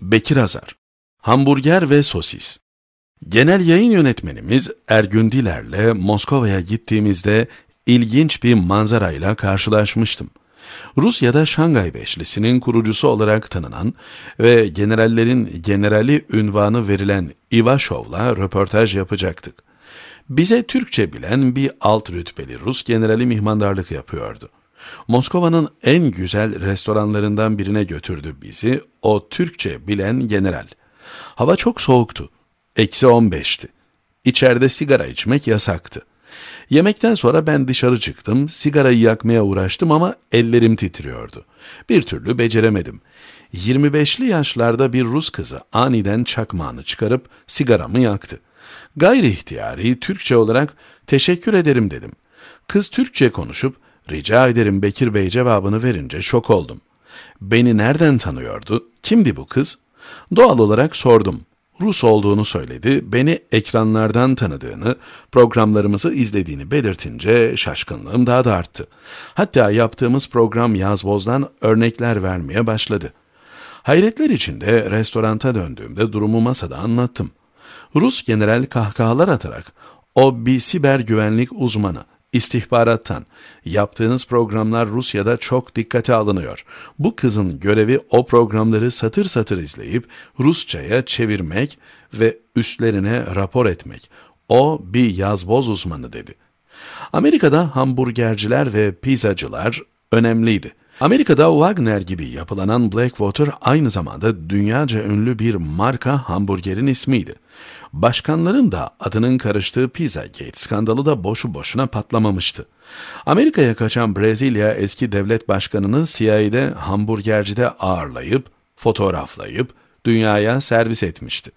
Bekir Azar, hamburger ve sosis. Genel yayın yönetmenimiz Ergün Diler'le Moskova'ya gittiğimizde ilginç bir manzarayla karşılaşmıştım. Rusya'da Şangay Beşlisi'nin kurucusu olarak tanınan ve generallerin generali ünvanı verilen İvaşov'la röportaj yapacaktık. Bize Türkçe bilen bir alt rütbeli Rus generali mihmandarlık yapıyordu. Moskova'nın en güzel restoranlarından birine götürdü bizi o Türkçe bilen general. Hava çok soğuktu. Eksi 15'ti. İçeride sigara içmek yasaktı. Yemekten sonra ben dışarı çıktım, sigarayı yakmaya uğraştım ama ellerim titriyordu. Bir türlü beceremedim. 25'li yaşlarda bir Rus kızı aniden çakmağını çıkarıp sigaramı yaktı. Gayri ihtiyari Türkçe olarak teşekkür ederim dedim. Kız Türkçe konuşup Rica ederim Bekir Bey cevabını verince şok oldum. Beni nereden tanıyordu? Kimdi bu kız? Doğal olarak sordum. Rus olduğunu söyledi, beni ekranlardan tanıdığını, programlarımızı izlediğini belirtince şaşkınlığım daha da arttı. Hatta yaptığımız program Yazboz'dan örnekler vermeye başladı. Hayretler içinde restoranta döndüğümde durumu masada anlattım. Rus general kahkahalar atarak, o bir siber güvenlik uzmanı, İstihbarattan. Yaptığınız programlar Rusya'da çok dikkate alınıyor. Bu kızın görevi o programları satır satır izleyip Rusça'ya çevirmek ve üstlerine rapor etmek. O bir yazboz uzmanı dedi. Amerika'da hamburgerciler ve pizzacılar önemliydi. Amerika'da Wagner gibi yapılanan Blackwater aynı zamanda dünyaca ünlü bir marka hamburgerin ismiydi. Başkanların da adının karıştığı Pizza Gate skandalı da boşu boşuna patlamamıştı. Amerika'ya kaçan Brezilya eski devlet başkanını CIA'de hamburgercide ağırlayıp, fotoğraflayıp, dünyaya servis etmişti.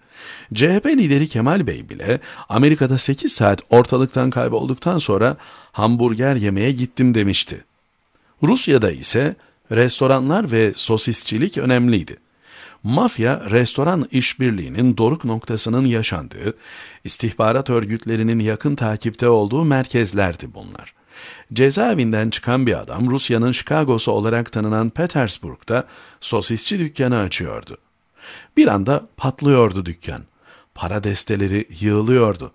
CHP lideri Kemal Bey bile Amerika'da 8 saat ortalıktan kaybolduktan sonra hamburger yemeye gittim demişti. Rusya'da ise restoranlar ve sosisçilik önemliydi. Mafya, restoran işbirliğinin doruk noktasının yaşandığı, istihbarat örgütlerinin yakın takipte olduğu merkezlerdi bunlar. Cezaevinden çıkan bir adam Rusya'nın Chicago'su olarak tanınan Petersburg'da sosisçi dükkanı açıyordu. Bir anda patlıyordu dükkan. Para desteleri yığılıyordu.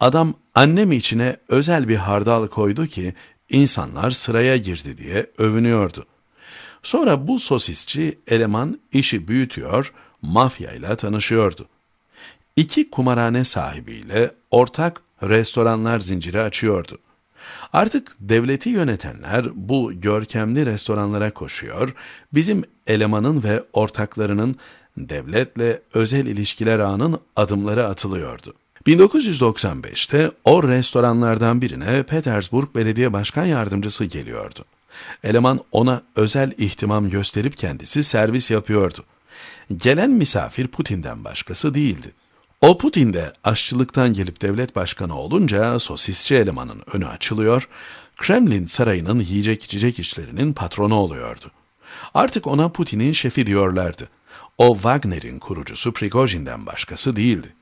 Adam annem içine özel bir hardal koydu ki İnsanlar sıraya girdi diye övünüyordu. Sonra bu sosisçi eleman işi büyütüyor, mafyayla tanışıyordu. İki kumarhane sahibiyle ortak restoranlar zinciri açıyordu. Artık devleti yönetenler bu görkemli restoranlara koşuyor, bizim elemanın ve ortaklarının devletle özel ilişkiler ağının adımları atılıyordu.'' 1995'te o restoranlardan birine Petersburg Belediye Başkan Yardımcısı geliyordu. Eleman ona özel ihtimam gösterip kendisi servis yapıyordu. Gelen misafir Putin'den başkası değildi. O Putin de aşçılıktan gelip devlet başkanı olunca sosisçi elemanın önü açılıyor, Kremlin sarayının yiyecek içecek işlerinin patronu oluyordu. Artık ona Putin'in şefi diyorlardı. O Wagner'in kurucusu Prigojin'den başkası değildi.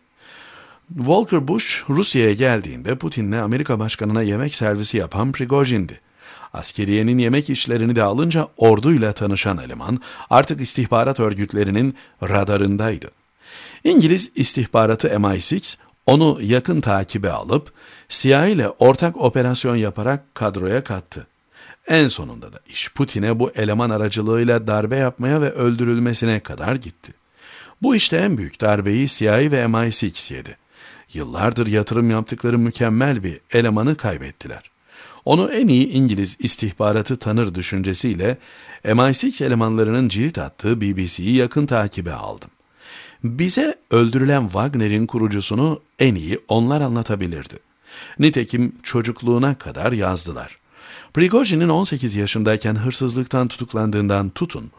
Walker Bush Rusya'ya geldiğinde Putin'le Amerika Başkanı'na yemek servisi yapan Prigojin'di. Askeriyenin yemek işlerini de alınca orduyla tanışan eleman artık istihbarat örgütlerinin radarındaydı. İngiliz istihbaratı MI6 onu yakın takibe alıp CIA ile ortak operasyon yaparak kadroya kattı. En sonunda da iş Putin'e bu eleman aracılığıyla darbe yapmaya ve öldürülmesine kadar gitti. Bu işte en büyük darbeyi CIA ve MI6 yedi. Yıllardır yatırım yaptıkları mükemmel bir elemanı kaybettiler. Onu en iyi İngiliz istihbaratı tanır düşüncesiyle MI6 elemanlarının cirit attığı BBC'yi yakın takibe aldım. Bize öldürülen Wagner'in kurucusunu en iyi onlar anlatabilirdi. Nitekim çocukluğuna kadar yazdılar. Prigojin'in 18 yaşındayken hırsızlıktan tutuklandığından tutun,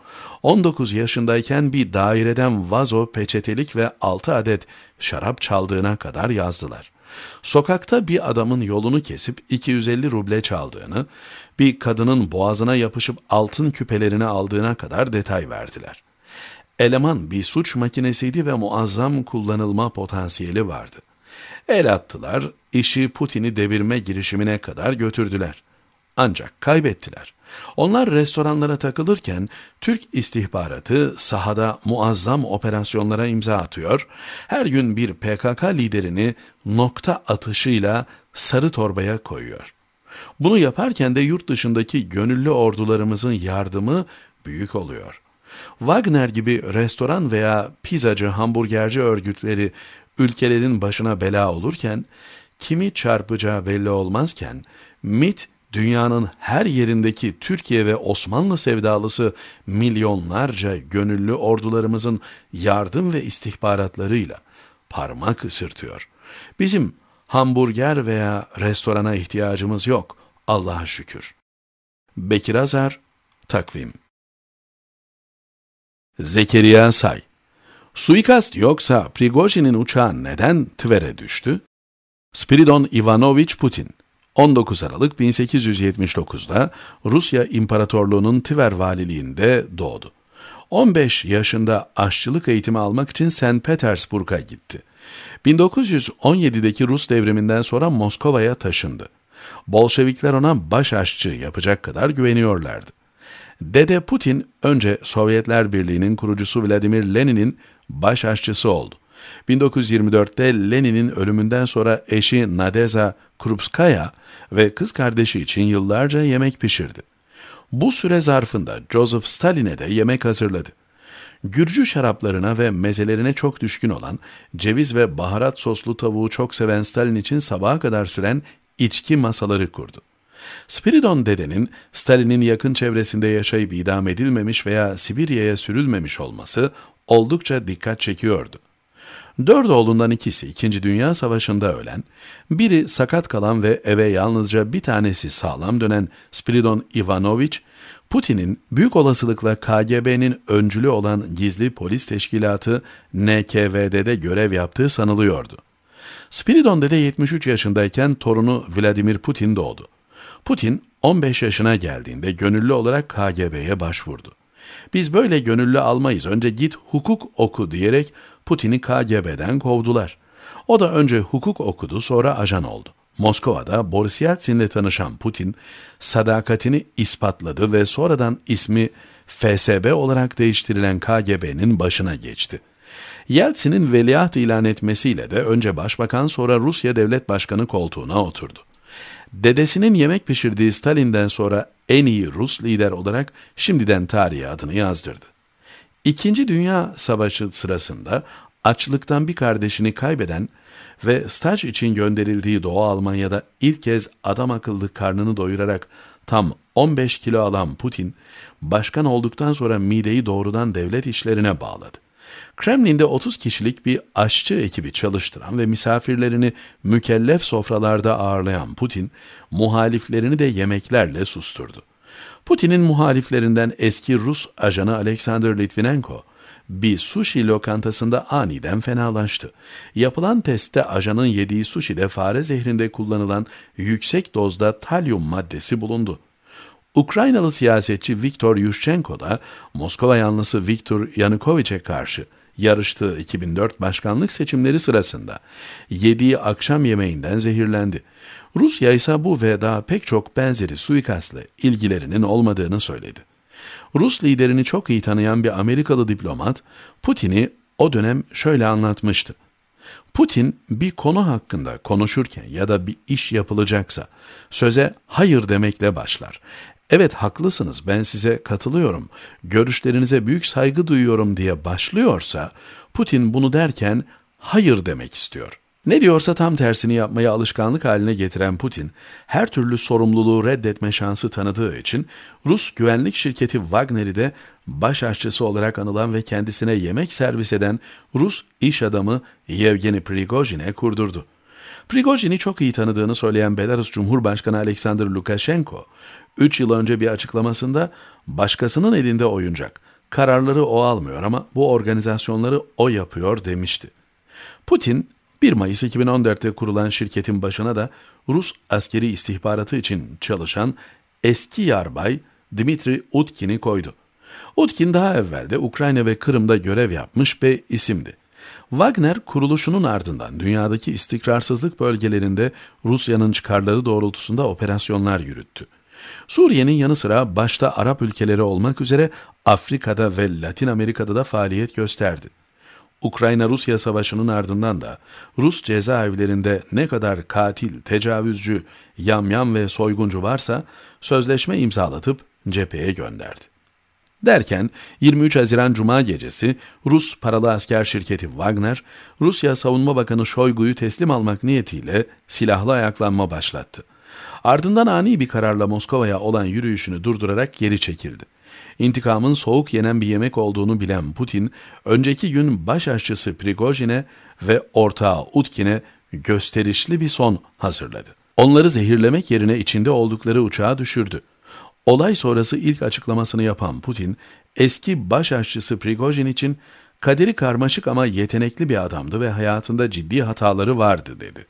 19 yaşındayken bir daireden vazo, peçetelik ve 6 adet şarap çaldığına kadar yazdılar. Sokakta bir adamın yolunu kesip 250 ruble çaldığını, bir kadının boğazına yapışıp altın küpelerini aldığına kadar detay verdiler. Eleman bir suç makinesiydi ve muazzam kullanılma potansiyeli vardı. El attılar, işi Putin'i devirme girişimine kadar götürdüler. Ancak kaybettiler. Onlar restoranlara takılırken Türk istihbaratı sahada muazzam operasyonlara imza atıyor, her gün bir PKK liderini nokta atışıyla sarı torbaya koyuyor. Bunu yaparken de yurt dışındaki gönüllü ordularımızın yardımı büyük oluyor. Wagner gibi restoran veya pizzacı, hamburgerci örgütleri ülkelerin başına bela olurken, kimi çarpacağı belli olmazken, MIT dünyanın her yerindeki Türkiye ve Osmanlı sevdalısı milyonlarca gönüllü ordularımızın yardım ve istihbaratlarıyla parmak ısırtıyor. Bizim hamburger veya restorana ihtiyacımız yok Allah'a şükür. Bekir Azar, Takvim Zekeriya Say Suikast yoksa Prigojin'in uçağı neden Tver'e düştü? Spiridon Ivanovich Putin 19 Aralık 1879'da Rusya İmparatorluğu'nun Tver valiliğinde doğdu. 15 yaşında aşçılık eğitimi almak için St. Petersburg'a gitti. 1917'deki Rus devriminden sonra Moskova'ya taşındı. Bolşevikler ona baş aşçı yapacak kadar güveniyorlardı. Dede Putin önce Sovyetler Birliği'nin kurucusu Vladimir Lenin'in baş aşçısı oldu. 1924'te Lenin'in ölümünden sonra eşi Nadeza Krupskaya ve kız kardeşi için yıllarca yemek pişirdi. Bu süre zarfında Joseph Stalin'e de yemek hazırladı. Gürcü şaraplarına ve mezelerine çok düşkün olan, ceviz ve baharat soslu tavuğu çok seven Stalin için sabaha kadar süren içki masaları kurdu. Spiridon dedenin Stalin'in yakın çevresinde yaşayıp idam edilmemiş veya Sibirya'ya sürülmemiş olması oldukça dikkat çekiyordu. Dört oğlundan ikisi 2. Dünya Savaşı'nda ölen, biri sakat kalan ve eve yalnızca bir tanesi sağlam dönen Spiridon Ivanoviç, Putin'in büyük olasılıkla KGB'nin öncülü olan gizli polis teşkilatı NKVD'de görev yaptığı sanılıyordu. Spiridon dede 73 yaşındayken torunu Vladimir Putin doğdu. Putin 15 yaşına geldiğinde gönüllü olarak KGB'ye başvurdu. Biz böyle gönüllü almayız. Önce git hukuk oku diyerek Putin'i KGB'den kovdular. O da önce hukuk okudu sonra ajan oldu. Moskova'da Boris Yeltsin'le tanışan Putin, sadakatini ispatladı ve sonradan ismi FSB olarak değiştirilen KGB'nin başına geçti. Yeltsin'in veliaht ilan etmesiyle de önce başbakan sonra Rusya devlet başkanı koltuğuna oturdu. Dedesinin yemek pişirdiği Stalin'den sonra en iyi Rus lider olarak şimdiden tarihe adını yazdırdı. İkinci Dünya Savaşı sırasında açlıktan bir kardeşini kaybeden ve staj için gönderildiği Doğu Almanya'da ilk kez adam akıllı karnını doyurarak tam 15 kilo alan Putin, başkan olduktan sonra mideyi doğrudan devlet işlerine bağladı. Kremlin'de 30 kişilik bir aşçı ekibi çalıştıran ve misafirlerini mükellef sofralarda ağırlayan Putin, muhaliflerini de yemeklerle susturdu. Putin'in muhaliflerinden eski Rus ajanı Alexander Litvinenko, bir sushi lokantasında aniden fenalaştı. Yapılan testte ajanın yediği sushi'de fare zehrinde kullanılan yüksek dozda talyum maddesi bulundu. Ukraynalı siyasetçi Viktor Yushchenko da Moskova yanlısı Viktor Yanukovych'e karşı yarıştığı 2004 başkanlık seçimleri sırasında yediği akşam yemeğinden zehirlendi. Rusya ise bu ve daha pek çok benzeri suikastla ilgilerinin olmadığını söyledi. Rus liderini çok iyi tanıyan bir Amerikalı diplomat Putin'i o dönem şöyle anlatmıştı. Putin bir konu hakkında konuşurken ya da bir iş yapılacaksa söze hayır demekle başlar evet haklısınız ben size katılıyorum, görüşlerinize büyük saygı duyuyorum diye başlıyorsa Putin bunu derken hayır demek istiyor. Ne diyorsa tam tersini yapmaya alışkanlık haline getiren Putin, her türlü sorumluluğu reddetme şansı tanıdığı için Rus güvenlik şirketi Wagner'i de baş aşçısı olarak anılan ve kendisine yemek servis eden Rus iş adamı Yevgeni Prigojin'e kurdurdu. Prigojin'i çok iyi tanıdığını söyleyen Belarus Cumhurbaşkanı Alexander Lukashenko, 3 yıl önce bir açıklamasında başkasının elinde oyuncak, kararları o almıyor ama bu organizasyonları o yapıyor demişti. Putin, 1 Mayıs 2014'te kurulan şirketin başına da Rus askeri istihbaratı için çalışan eski yarbay Dmitri Utkin'i koydu. Utkin daha evvel de Ukrayna ve Kırım'da görev yapmış bir isimdi. Wagner kuruluşunun ardından dünyadaki istikrarsızlık bölgelerinde Rusya'nın çıkarları doğrultusunda operasyonlar yürüttü. Suriye'nin yanı sıra başta Arap ülkeleri olmak üzere Afrika'da ve Latin Amerika'da da faaliyet gösterdi. Ukrayna-Rusya savaşının ardından da Rus cezaevlerinde ne kadar katil, tecavüzcü, yamyam ve soyguncu varsa sözleşme imzalatıp cepheye gönderdi. Derken 23 Haziran Cuma gecesi Rus paralı asker şirketi Wagner, Rusya Savunma Bakanı Shoigu'yu teslim almak niyetiyle silahlı ayaklanma başlattı. Ardından ani bir kararla Moskova'ya olan yürüyüşünü durdurarak geri çekildi. İntikamın soğuk yenen bir yemek olduğunu bilen Putin, önceki gün baş aşçısı Prigojin'e ve ortağı Utkin'e gösterişli bir son hazırladı. Onları zehirlemek yerine içinde oldukları uçağa düşürdü. Olay sonrası ilk açıklamasını yapan Putin, eski baş aşçısı Prigojin için kaderi karmaşık ama yetenekli bir adamdı ve hayatında ciddi hataları vardı dedi.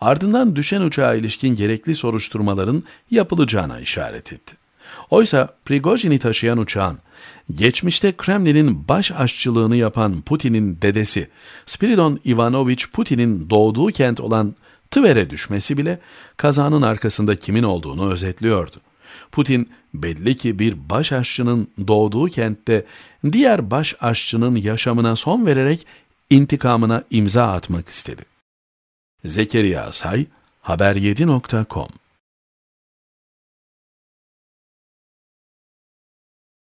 Ardından düşen uçağa ilişkin gerekli soruşturmaların yapılacağına işaret etti. Oysa Prigojin'i taşıyan uçağın, geçmişte Kremlin'in baş aşçılığını yapan Putin'in dedesi Spiridon Ivanovich Putin'in doğduğu kent olan Tver'e düşmesi bile kazanın arkasında kimin olduğunu özetliyordu. Putin belli ki bir baş aşçının doğduğu kentte diğer baş aşçının yaşamına son vererek intikamına imza atmak istedi. Zekeriya Say, haber7.com